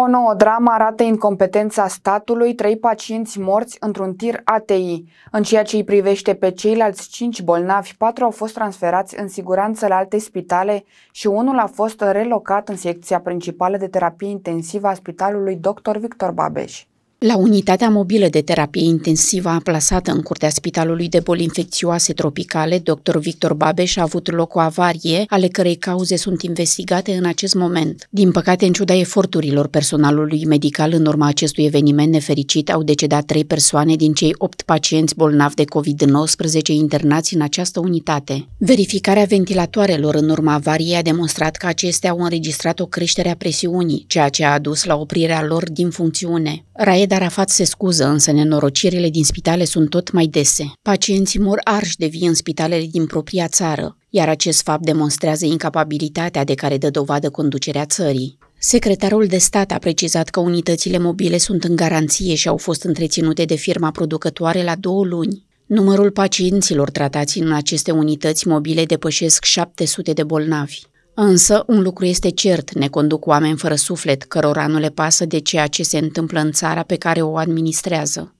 O nouă dramă arată incompetența statului, trei pacienți morți într-un tir ATI. În ceea ce îi privește pe ceilalți cinci bolnavi, patru au fost transferați în siguranță la alte spitale și unul a fost relocat în secția principală de terapie intensivă a Spitalului Dr. Victor Babeș. La unitatea mobilă de terapie intensivă aplasată în curtea Spitalului de Boli Infecțioase Tropicale, dr. Victor Babeș a avut loc o avarie, ale cărei cauze sunt investigate în acest moment. Din păcate, în ciuda eforturilor personalului medical în urma acestui eveniment nefericit, au decedat trei persoane din cei opt pacienți bolnavi de COVID-19 internați în această unitate. Verificarea ventilatoarelor în urma avariei a demonstrat că acestea au înregistrat o creștere a presiunii, ceea ce a adus la oprirea lor din funcțiune. Raed Syed Arafat se scuză, însă nenorocirile din spitale sunt tot mai dese. Pacienții mor arși de vie în spitalele din propria țară, iar acest fapt demonstrează incapabilitatea de care dă dovadă conducerea țării. Secretarul de stat a precizat că unitățile mobile sunt în garanție și au fost întreținute de firma producătoare la două luni. Numărul pacienților tratați în aceste unități mobile depășesc 700 de bolnavi. Însă, un lucru este cert, ne conduc oameni fără suflet, cărora nu le pasă de ceea ce se întâmplă în țara pe care o administrează.